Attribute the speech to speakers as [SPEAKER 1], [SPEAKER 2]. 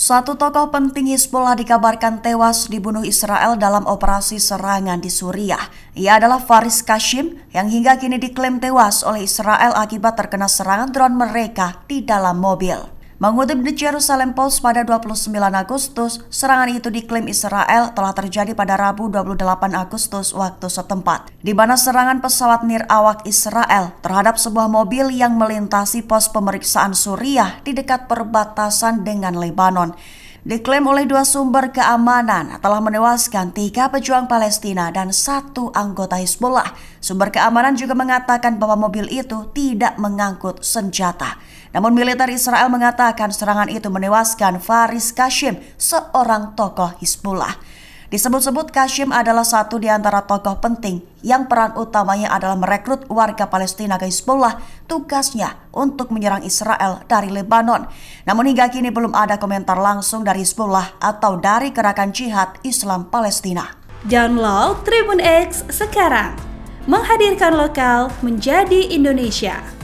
[SPEAKER 1] Satu tokoh penting Hizbullah dikabarkan tewas dibunuh Israel dalam operasi serangan di Suriah. Ia adalah Faris Kashim yang hingga kini diklaim tewas oleh Israel akibat terkena serangan drone mereka di dalam mobil. Mengutip di Jerusalem Post pada 29 Agustus, serangan itu diklaim Israel telah terjadi pada Rabu 28 Agustus waktu setempat, di mana serangan pesawat nirawak Israel terhadap sebuah mobil yang melintasi pos pemeriksaan Suriah di dekat perbatasan dengan Lebanon diklaim oleh dua sumber keamanan telah menewaskan tiga pejuang Palestina dan satu anggota Hizbullah. Sumber keamanan juga mengatakan bahwa mobil itu tidak mengangkut senjata. Namun militer Israel mengatakan serangan itu menewaskan Faris Kashim, seorang tokoh Hizbullah. Disebut-sebut Kashim adalah satu di antara tokoh penting yang peran utamanya adalah merekrut warga Palestina ke Hezbollah tugasnya untuk menyerang Israel dari Lebanon. Namun hingga kini belum ada komentar langsung dari Hezbollah atau dari gerakan jihad Islam Palestina. Download Tribun X sekarang. Menghadirkan lokal menjadi Indonesia.